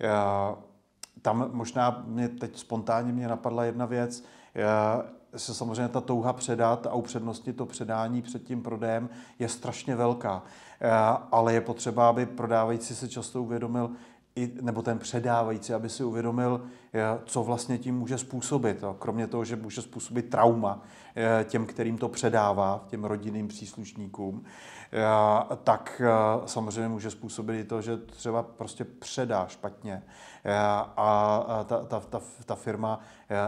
Eh, tam možná mě teď spontánně mě napadla jedna věc, eh, se samozřejmě ta touha předat a upřednostnit to předání před tím prodejem je strašně velká. Eh, ale je potřeba, aby prodávající se často uvědomil, i, nebo ten předávající, aby si uvědomil, eh, co vlastně tím může způsobit. Kromě toho, že může způsobit trauma eh, těm, kterým to předává, těm rodinným příslušníkům, eh, tak samozřejmě může způsobit i to, že třeba prostě předá špatně a ta, ta, ta, ta firma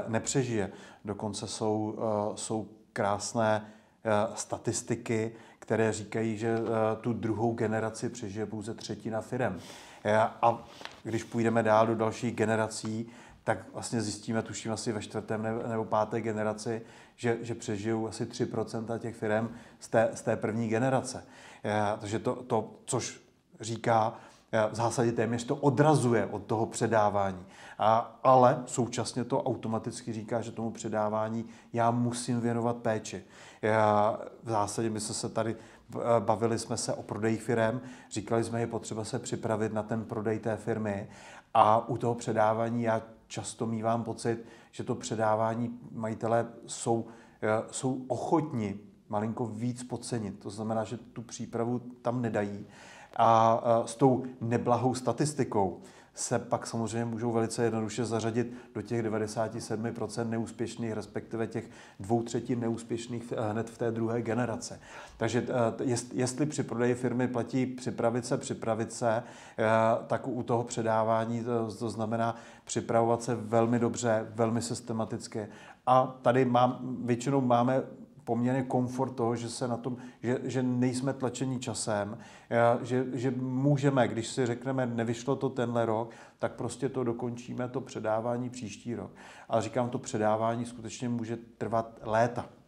nepřežije. Dokonce jsou, jsou krásné Eh, statistiky, které říkají, že eh, tu druhou generaci přežije pouze třetina firem. Eh, a když půjdeme dál do dalších generací, tak vlastně zjistíme, tuším asi ve čtvrtém nebo páté generaci, že, že přežijou asi 3% těch firm z té, z té první generace. Takže to, to, což říká, v zásadě téměř to odrazuje od toho předávání. A, ale současně to automaticky říká, že tomu předávání já musím věnovat péči. Já, v zásadě my jsme se tady eh, bavili jsme se o prodeji firm, říkali jsme, je potřeba se připravit na ten prodej té firmy a u toho předávání já často mývám pocit, že to předávání majitelé jsou, eh, jsou ochotni malinko víc podcenit. To znamená, že tu přípravu tam nedají. A e, s tou neblahou statistikou se pak samozřejmě můžou velice jednoduše zařadit do těch 97% neúspěšných, respektive těch dvou třetin neúspěšných e, hned v té druhé generace. Takže e, jestli při prodeji firmy platí připravit se, připravit se, tak u toho předávání to znamená připravovat se velmi dobře, velmi systematicky. A tady mám, většinou máme poměrně komfort toho, že se na tom, že, že nejsme tlačeni časem, eh, že, že můžeme, když si řekneme, nevyšlo to tenhle rok, tak prostě to dokončíme, to předávání příští rok. Ale říkám, to předávání skutečně může trvat léta.